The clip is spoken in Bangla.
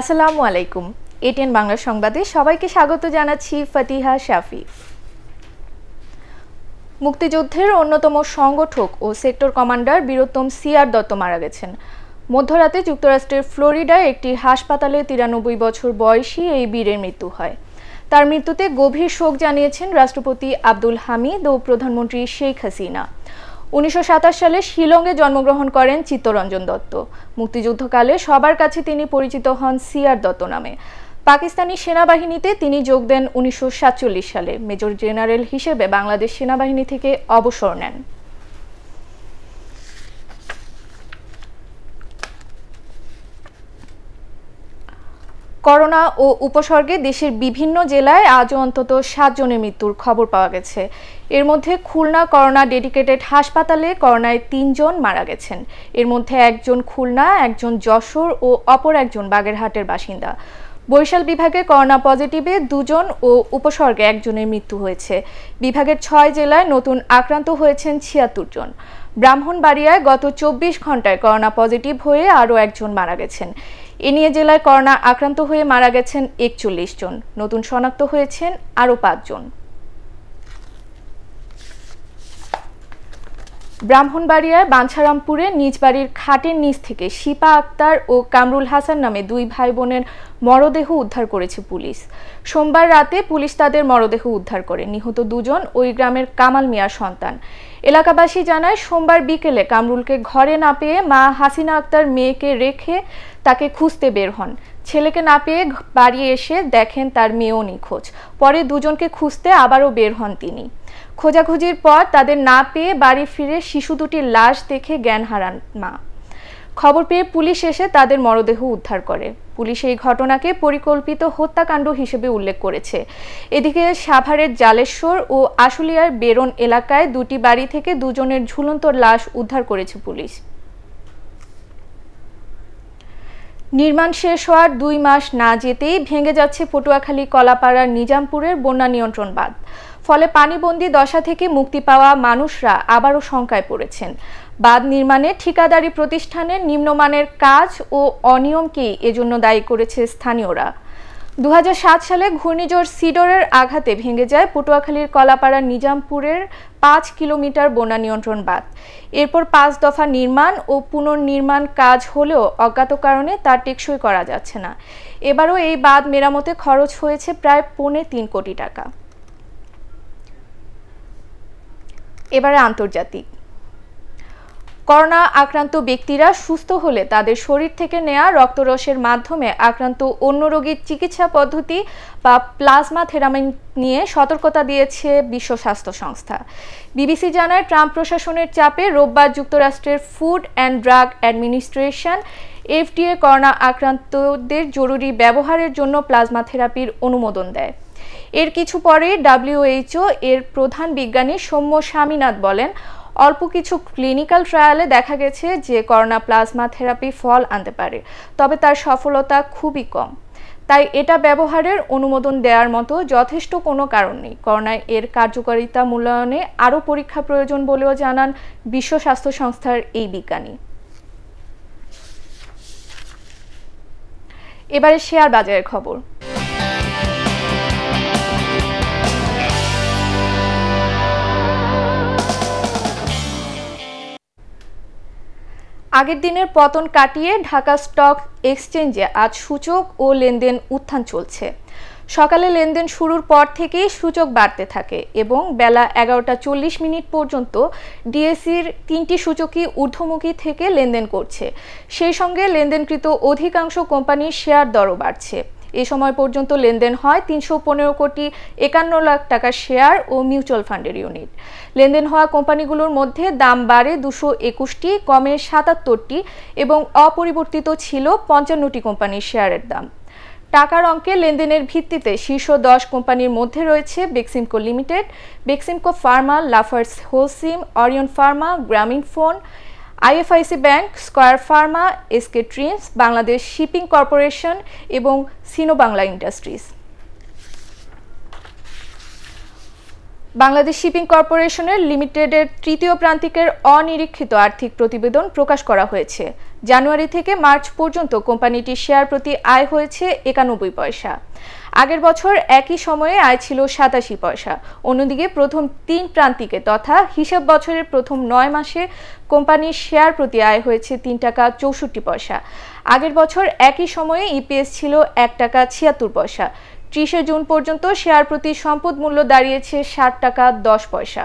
আসসালামু আলাইকুম এটিএন বাংলা সংবাদে সবাইকে স্বাগত জানাচ্ছি ফাতিহা শাফি মুক্তিযুদ্ধের অন্যতম সংগঠক ও সেক্টর কমান্ডার বীরোত্তম সিআর দত্ত মারা গেছেন মধ্যরাতে যুক্তরাষ্ট্রের ফ্লোরিডায় একটি হাসপাতালে তিরানব্বই বছর বয়সী এই বীরের মৃত্যু হয় তার মৃত্যুতে গভীর শোক জানিয়েছেন রাষ্ট্রপতি আব্দুল হামিদ ও প্রধানমন্ত্রী শেখ হাসিনা উনিশশো সালে শিলংয়ে জন্মগ্রহণ করেন চিত্তরঞ্জন দত্ত মুক্তিযুদ্ধকালে সবার কাছে তিনি পরিচিত হন সিআর দত্ত নামে পাকিস্তানি সেনাবাহিনীতে তিনি যোগ দেন উনিশশো সালে মেজর জেনারেল হিসেবে বাংলাদেশ সেনাবাহিনী থেকে অবসর নেন করোনা ও উপসর্গে দেশের বিভিন্ন জেলায় আজ অন্তত সাতজনের মৃত্যুর খবর পাওয়া গেছে এর মধ্যে খুলনা করোনা ডেডিকেটেড হাসপাতালে করোনায় তিনজন মারা গেছেন এর মধ্যে একজন খুলনা একজন যশোর ও অপর একজন বাগেরহাটের বাসিন্দা বরিশাল বিভাগে করোনা পজিটিভে দুজন ও উপসর্গে একজনের মৃত্যু হয়েছে বিভাগের ছয় জেলায় নতুন আক্রান্ত হয়েছেন ছিয়াত্তর জন ব্রাহ্মণবাড়িয়ায় গত চব্বিশ ঘন্টায় করোনা পজিটিভ হয়ে আরও একজন মারা গেছেন এ নিয়ে জেলায় করোনা আক্রান্ত হয়ে মারা গেছেন একচল্লিশ জন নতুন শনাক্ত হয়েছেন আরও পাঁচজন ব্রাহ্মণবাড়িয়ার বাঞ্ছারামপুরে নিজ বাড়ির খাটের নিচ থেকে শিপা আক্তার ও কামরুল হাসান নামে দুই ভাই বোনের মরদেহ উদ্ধার করেছে পুলিশ সোমবার রাতে পুলিশ তাদের মরদেহ উদ্ধার করে নিহত দুজন ওই গ্রামের কামাল মিয়ার সন্তান এলাকাবাসী জানায় সোমবার বিকেলে কামরুলকে ঘরে না পেয়ে মা হাসিনা আক্তার মেয়েকে রেখে তাকে খুঁজতে বের হন ছেলেকে না পেয়ে বাড়ি এসে দেখেন তার মেয়েও নিখোঁজ পরে দুজনকে খুঁজতে আবারও বের হন তিনি খোঁজাখুঁজির পর তাদের না পেয়ে বাড়ি ফিরে শিশু দুটির লাশ দেখে জ্ঞান হারান মা খবর পেয়ে পুলিশ এসে তাদের মরদেহ উদ্ধার করে পুলিশ এই ঘটনাকে পরিকল্পিত হত্যাকাণ্ড হিসেবে উল্লেখ করেছে এদিকে সাভারের জালেশ্বর ও আশুলিয়ার বেরন এলাকায় দুটি বাড়ি থেকে দুজনের ঝুলন্ত লাশ উদ্ধার করেছে পুলিশ নির্মাণ শেষ হওয়ার দুই মাস না যেতেই ভেঙে যাচ্ছে পটুয়াখালী কলাপাড়ার নিজামপুরের বন্যা নিয়ন্ত্রণ বাঁধ ফলে পানিবন্দি দশা থেকে মুক্তি পাওয়া মানুষরা আবারও শঙ্কায় পড়েছেন বাঁধ নির্মাণে ঠিকাদারি প্রতিষ্ঠানের নিম্নমানের কাজ ও অনিয়মকেই এজন্য দায়ী করেছে স্থানীয়রা দু সালে ঘূর্ণিঝড় সিডরের আঘাতে ভেঙে যায় পটুয়াখালীর কলাপাড়া নিজামপুরের পাঁচ কিলোমিটার বন্যা নিয়ন্ত্রণ বাঁধ এরপর পাঁচ দফা নির্মাণ ও পুনর্নির্মাণ কাজ হলেও অজ্ঞাত কারণে তা টেকসই করা যাচ্ছে না এবারও এই বাঁধ মেরামতে খরচ হয়েছে প্রায় পৌনে তিন কোটি টাকা এবারে আন্তর্জাতিক করোনা আক্রান্ত ব্যক্তিরা সুস্থ হলে তাদের শরীর থেকে নেয়া রক্তরসের মাধ্যমে আক্রান্ত অন্য রোগীর চিকিৎসা পদ্ধতি বা প্লাজমা থেরাপি নিয়ে সতর্কতা দিয়েছে বিশ্ব স্বাস্থ্য সংস্থা বিবিসি জানায় ট্রাম্প প্রশাসনের চাপে রোববার যুক্তরাষ্ট্রের food and drug administration FDA corona আক্রান্তদের জরুরি ব্যবহারের জন্য প্লাজমা থেরাপির অনুমোদন দেয় এর কিছু পরে ডাব্লিউএইচও এর প্রধান বিজ্ঞানী সৌম্য স্বামীনাথ বলেন অল্প কিছু ক্লিনিক্যাল ট্রায়ালে দেখা গেছে যে করোনা প্লাজমা থেরাপি ফল আনতে পারে তবে তার সফলতা খুবই কম তাই এটা ব্যবহারের অনুমোদন দেওয়ার মতো যথেষ্ট কোনো কারণ নেই করোনায় এর কার্যকারিতা মূল্যায়নে আরও পরীক্ষা প্রয়োজন বলেও জানান বিশ্ব স্বাস্থ্য সংস্থার এই বিজ্ঞানী এবারে শেয়ার বাজারের খবর আগের দিনের পতন কাটিয়ে ঢাকা স্টক এক্সচেঞ্জে আজ সূচক ও লেনদেন উত্থান চলছে সকালে লেনদেন শুরুর পর থেকেই সূচক বাড়তে থাকে এবং বেলা এগারোটা চল্লিশ মিনিট পর্যন্ত ডিএসির তিনটি সূচকই ঊর্ধ্বমুখী থেকে লেনদেন করছে সেই সঙ্গে লেনদেনকৃত অধিকাংশ কোম্পানির শেয়ার দরও বাড়ছে এ সময় পর্যন্ত লেনদেন হয় তিনশো পনেরো কোটি একান্ন লাখ টাকা শেয়ার ও মিউচুয়াল ফান্ডের ইউনিট লেনদেন হওয়া কোম্পানিগুলোর মধ্যে দাম বাড়ে দুশো একুশটি কমে সাতাত্তরটি এবং অপরিবর্তিত ছিল পঞ্চান্নটি কোম্পানির শেয়ারের দাম টাকার অঙ্কে লেনদেনের ভিত্তিতে শীর্ষ দশ কোম্পানির মধ্যে রয়েছে Beximco limited Beximco pharma Lafarge Holcim Orion pharma Grameen phone IFIC bank Square pharma SK trims Bangladesh shipping corporation এবং Sino Bangla industries Bangladesh shipping কর্পোরেশনের লিমিটেডের তৃতীয় প্রান্তিকের অনিরীক্ষিত আর্থিক প্রতিবেদন প্রকাশ করা হয়েছে জানুয়ারি থেকে মার্চ পর্যন্ত কোম্পানিটির শেয়ার প্রতি আয় হয়েছে একানব্বই পয়সা আগের বছর একই সময়ে আয় ছিল সাতাশি পয়সা অন্যদিকে প্রথম তিন প্রান্তিকে তথা হিসাব বছরের প্রথম নয় মাসে কোম্পানির শেয়ার প্রতি আয় হয়েছে তিন টাকা চৌষট্টি পয়সা আগের বছর একই সময়ে ইপিএস ছিল এক টাকা ছিয়াত্তর পয়সা ত্রিশে জুন পর্যন্ত শেয়ার প্রতি সম্পদ মূল্য দাঁড়িয়েছে ষাট টাকা দশ পয়সা